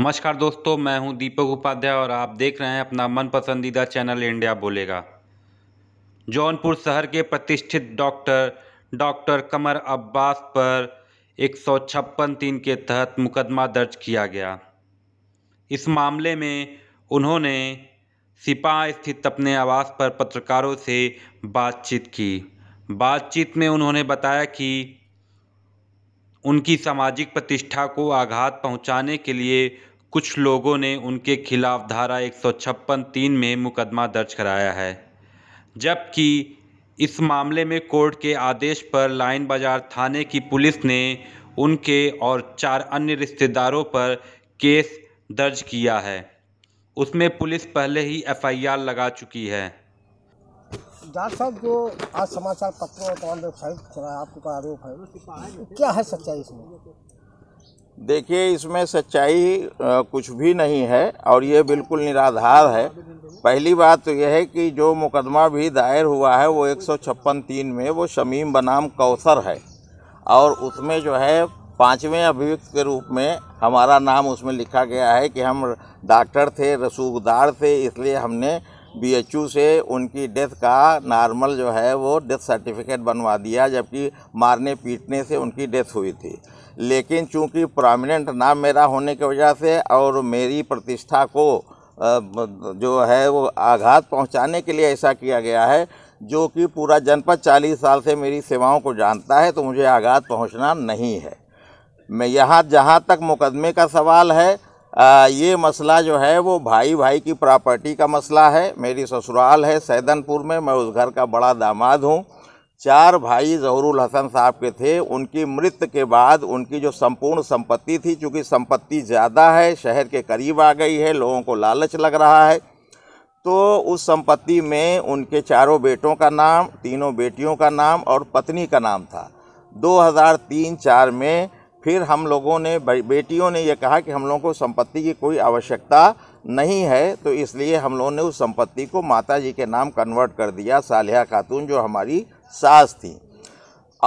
नमस्कार दोस्तों मैं हूं दीपक उपाध्याय और आप देख रहे हैं अपना मन पसंदीदा चैनल इंडिया बोलेगा जौनपुर शहर के प्रतिष्ठित डॉक्टर डॉक्टर कमर अब्बास पर एक सौ छप्पन तीन के तहत मुकदमा दर्ज किया गया इस मामले में उन्होंने सिपा स्थित अपने आवास पर पत्रकारों से बातचीत की बातचीत में उन्होंने बताया कि उनकी सामाजिक प्रतिष्ठा को आघात पहुंचाने के लिए कुछ लोगों ने उनके खिलाफ धारा एक सौ छप्पन तीन में मुकदमा दर्ज कराया है जबकि इस मामले में कोर्ट के आदेश पर लाइन बाजार थाने की पुलिस ने उनके और चार अन्य रिश्तेदारों पर केस दर्ज किया है उसमें पुलिस पहले ही एफआईआर लगा चुकी है डॉक्टर साहब जो आज समाचार पत्रों और तमाम वेबसाइट चला आपके आरोप है क्या है सच्चाई इसमें देखिए इसमें सच्चाई कुछ भी नहीं है और ये बिल्कुल निराधार है पहली बात तो यह है कि जो मुकदमा भी दायर हुआ है वो एक सौ छप्पन तीन में वो शमीम बनाम कौसर है और उसमें जो है पाँचवें अभियुक्त के रूप में हमारा नाम उसमें लिखा गया है कि हम डॉक्टर थे रसूखदार थे इसलिए हमने बीएचयू से उनकी डेथ का नॉर्मल जो है वो डेथ सर्टिफिकेट बनवा दिया जबकि मारने पीटने से उनकी डेथ हुई थी लेकिन चूंकि प्रोमिनेंट नाम मेरा होने की वजह से और मेरी प्रतिष्ठा को जो है वो आघात पहुंचाने के लिए ऐसा किया गया है जो कि पूरा जनपद चालीस साल से मेरी सेवाओं को जानता है तो मुझे आघात पहुँचना नहीं है मैं यहाँ जहाँ तक मुकदमे का सवाल है आ, ये मसला जो है वो भाई भाई की प्रॉपर्टी का मसला है मेरी ससुराल है सैदनपुर में मैं उस घर का बड़ा दामाद हूँ चार भाई जहरुल हसन साहब के थे उनकी मृत्यु के बाद उनकी जो संपूर्ण संपत्ति थी चूँकि संपत्ति ज़्यादा है शहर के करीब आ गई है लोगों को लालच लग रहा है तो उस संपत्ति में उनके चारों बेटों का नाम तीनों बेटियों का नाम और पत्नी का नाम था 2003-4 में फिर हम लोगों ने बेटियों ने यह कहा कि हम लोगों को संपत्ति की कोई आवश्यकता नहीं है तो इसलिए हम लोगों ने उस संपत्ति को माता जी के नाम कन्वर्ट कर दिया सालिया खातून जो हमारी सास थी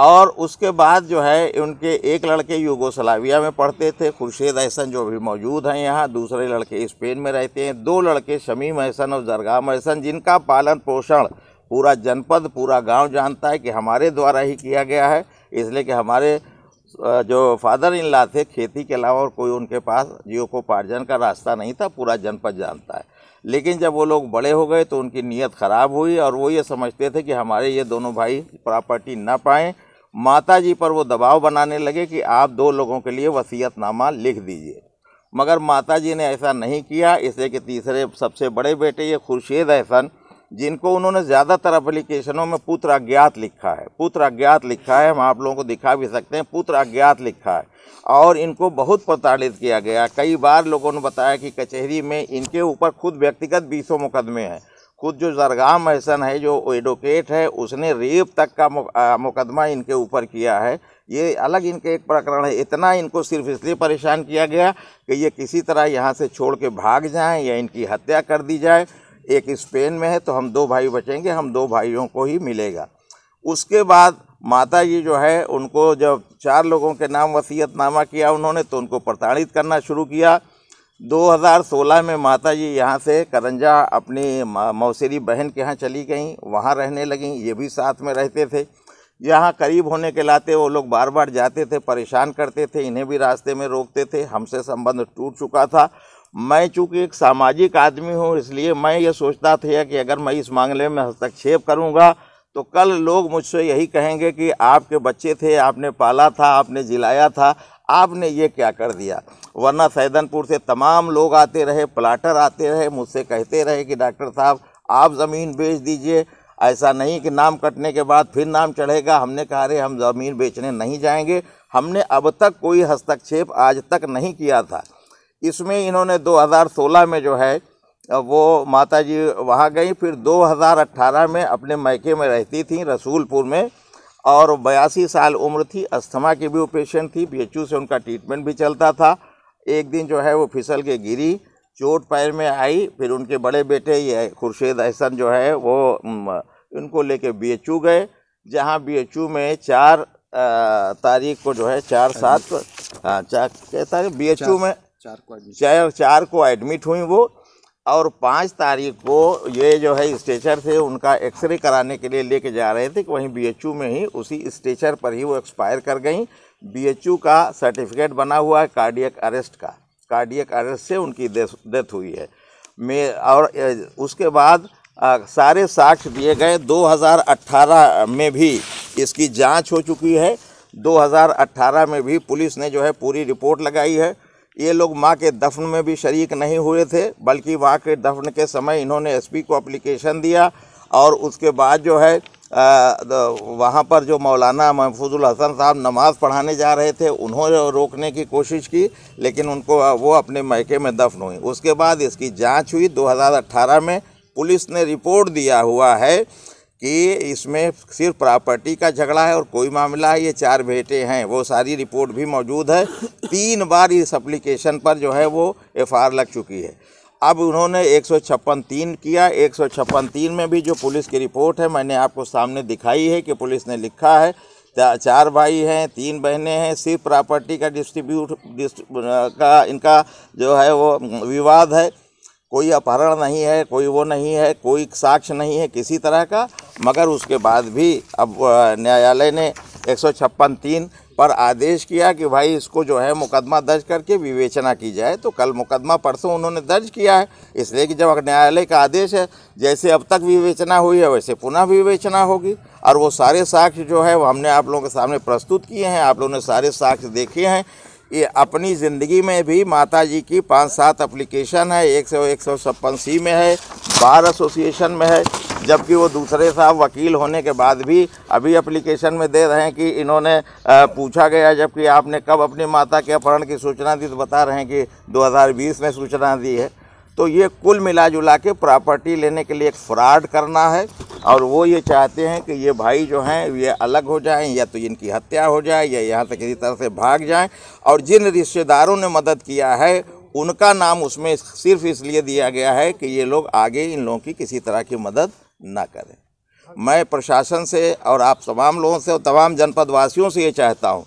और उसके बाद जो है उनके एक लड़के यूगोसलाविया में पढ़ते थे खुर्शीद अहसन जो भी मौजूद हैं यहाँ दूसरे लड़के स्पेन में रहते हैं दो लड़के शमीम अहसन और जरगाम अहसन जिनका पालन पोषण पूरा जनपद पूरा गांव जानता है कि हमारे द्वारा ही किया गया है इसलिए कि हमारे जो फादर इन ला थे खेती के अलावा और कोई उनके पास जीवकोपार्जन का रास्ता नहीं था पूरा जनपद जानता है लेकिन जब वो लोग बड़े हो गए तो उनकी नीयत ख़राब हुई और वो ये समझते थे कि हमारे ये दोनों भाई प्रॉपर्टी ना पाएँ माता जी पर वो दबाव बनाने लगे कि आप दो लोगों के लिए वसीयतनामा लिख दीजिए मगर माता जी ने ऐसा नहीं किया इसलिए कि तीसरे सबसे बड़े बेटे ये खुर्शीद अहसन जिनको उन्होंने ज़्यादातर अप्लीकेशनों में पुत्र अज्ञात लिखा है पुत्र अज्ञात लिखा है हम आप लोगों को दिखा भी सकते हैं पुत्र अज्ञात लिखा है और इनको बहुत प्रताड़ित किया गया कई बार लोगों ने बताया कि कचहरी में इनके ऊपर खुद व्यक्तिगत बीसों मुकदमे हैं खुद जो जरगाम महसन है जो एडवोकेट है उसने रेप तक का मुकदमा इनके ऊपर किया है ये अलग इनके एक प्रकरण है इतना इनको सिर्फ इसलिए परेशान किया गया कि ये किसी तरह यहाँ से छोड़ के भाग जाएँ या इनकी हत्या कर दी जाए एक स्पेन में है तो हम दो भाई बचेंगे हम दो भाइयों को ही मिलेगा उसके बाद माता जी जो है उनको जब चार लोगों के नाम वसीयतनामा किया उन्होंने तो उनको प्रताड़ित करना शुरू किया 2016 में माता जी यहाँ से करंजा अपनी मौसरी बहन के यहाँ चली गईं वहाँ रहने लगीं ये भी साथ में रहते थे यहाँ करीब होने के लाते वो लोग बार बार जाते थे परेशान करते थे इन्हें भी रास्ते में रोकते थे हमसे संबंध टूट चुका था मैं चूंकि एक सामाजिक आदमी हूँ इसलिए मैं ये सोचता था कि अगर मैं इस मामले में हस्तक्षेप करूँगा तो कल लोग मुझसे यही कहेंगे कि आपके बच्चे थे आपने पाला था आपने जिलाया था आपने ये क्या कर दिया वरना सैदनपुर से तमाम लोग आते रहे प्लाटर आते रहे मुझसे कहते रहे कि डॉक्टर साहब आप ज़मीन बेच दीजिए ऐसा नहीं कि नाम कटने के बाद फिर नाम चढ़ेगा हमने कहा रहे हम ज़मीन बेचने नहीं जाएंगे हमने अब तक कोई हस्तक्षेप आज तक नहीं किया था इसमें इन्होंने 2016 में जो है वो माता जी वहाँ गई फिर 2018 में अपने मैके में रहती थी रसूलपुर में और बयासी साल उम्र थी अस्थमा की भी पेशेंट थी बी से उनका ट्रीटमेंट भी चलता था एक दिन जो है वो फिसल के गिरी चोट पैर में आई फिर उनके बड़े बेटे ये खुर्शेद अहसन जो है वो इनको लेके बीएचयू गए जहाँ बीएचयू में चार तारीख को जो है चार सात हाँ, चार कहता है बी में चार को चार चार को एडमिट हुई वो और पाँच तारीख को ये जो है स्ट्रेचर थे उनका एक्सरे कराने के लिए लेके जा रहे थे कि वहीं बीएचयू में ही उसी स्ट्रेचर पर ही वो एक्सपायर कर गई बीएचयू का सर्टिफिकेट बना हुआ है कार्डियक अरेस्ट का कार्डियक अरेस्ट से उनकी डेथ हुई है में और उसके बाद सारे साक्ष दिए गए 2018 में भी इसकी जांच हो चुकी है 2018 में भी पुलिस ने जो है पूरी रिपोर्ट लगाई है ये लोग माँ के दफन में भी शरीक नहीं हुए थे बल्कि माँ के दफन के समय इन्होंने एसपी को अप्लीकेशन दिया और उसके बाद जो है वहाँ पर जो मौलाना महफूजुल हसन साहब नमाज़ पढ़ाने जा रहे थे उन्होंने रोकने की कोशिश की लेकिन उनको वो अपने मैके में दफन हुई उसके बाद इसकी जांच हुई 2018 में पुलिस ने रिपोर्ट दिया हुआ है कि इसमें सिर्फ प्रॉपर्टी का झगड़ा है और कोई मामला है ये चार बेटे हैं वो सारी रिपोर्ट भी मौजूद है तीन बार इस अप्लीकेशन पर जो है वो एफ लग चुकी है अब उन्होंने एक सौ छप्पन तीन किया एक सौ छप्पन तीन में भी जो पुलिस की रिपोर्ट है मैंने आपको सामने दिखाई है कि पुलिस ने लिखा है चार भाई हैं तीन बहनें हैं सिर्फ प्रॉपर्टी का डिस्ट्रीब्यूट का इनका जो है वो विवाद है कोई अपहरण नहीं है कोई वो नहीं है कोई साक्ष्य नहीं है किसी तरह का मगर उसके बाद भी अब न्यायालय ने एक सौ छप्पन तीन पर आदेश किया कि भाई इसको जो है मुकदमा दर्ज करके विवेचना की जाए तो कल मुकदमा परसों उन्होंने दर्ज किया है इसलिए कि जब न्यायालय का आदेश है जैसे अब तक विवेचना हुई है वैसे पुनः विवेचना होगी और वो सारे साक्ष्य जो है वो हमने आप लोगों के सामने प्रस्तुत किए हैं आप लोगों ने सारे साक्ष्य देखे हैं ये अपनी ज़िंदगी में भी माता जी की पाँच सात अप्लीकेशन है एक सौ एक सौ छप्पन सी में है बार एसोसिएशन में है जबकि वो दूसरे साहब वकील होने के बाद भी अभी एप्लीकेशन में दे रहे हैं कि इन्होंने पूछा गया जबकि आपने कब अपनी माता के अपहरण की सूचना दी तो बता रहे हैं कि 2020 में सूचना दी है तो ये कुल मिला जुला के प्रॉपर्टी लेने के लिए एक फ्रॉड करना है और वो ये चाहते हैं कि ये भाई जो हैं ये अलग हो जाएं या तो इनकी हत्या हो जाए या यहाँ से किसी तरह से भाग जाएं और जिन रिश्तेदारों ने मदद किया है उनका नाम उसमें सिर्फ इसलिए दिया गया है कि ये लोग आगे इन लोगों की किसी तरह की मदद ना करें मैं प्रशासन से और आप तमाम लोगों से और तमाम जनपद वासियों से ये चाहता हूँ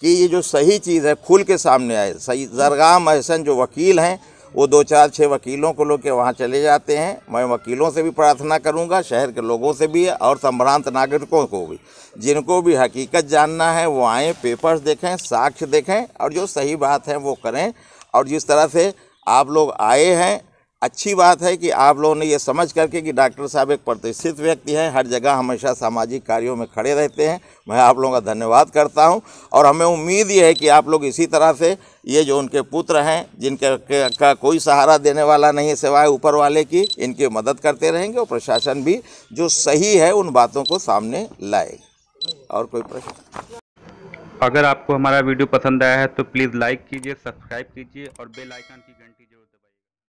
कि ये जो सही चीज़ है खुल के सामने आए सही जरगाम अहसन जो वकील हैं वो दो चार छः वकीलों को लोग के वहाँ चले जाते हैं मैं वकीलों से भी प्रार्थना करूँगा शहर के लोगों से भी और संभ्रांत नागरिकों को भी जिनको भी हकीकत जानना है वो आएँ पेपर्स देखें साक्ष्य देखें और जो सही बात है वो करें और जिस तरह से आप लोग आए हैं अच्छी बात है कि आप लोगों ने ये समझ करके कि डॉक्टर साहब एक प्रतिष्ठित व्यक्ति हैं हर जगह हमेशा सामाजिक कार्यों में खड़े रहते हैं मैं आप लोगों का धन्यवाद करता हूं और हमें उम्मीद ये है कि आप लोग इसी तरह से ये जो उनके पुत्र हैं जिनके का कोई सहारा देने वाला नहीं है सिवाय ऊपर वाले की इनकी मदद करते रहेंगे और प्रशासन भी जो सही है उन बातों को सामने लाएगा और कोई प्रश्न अगर आपको हमारा वीडियो पसंद आया है तो प्लीज़ लाइक कीजिए सब्सक्राइब कीजिए और बेलाइकन की घंटी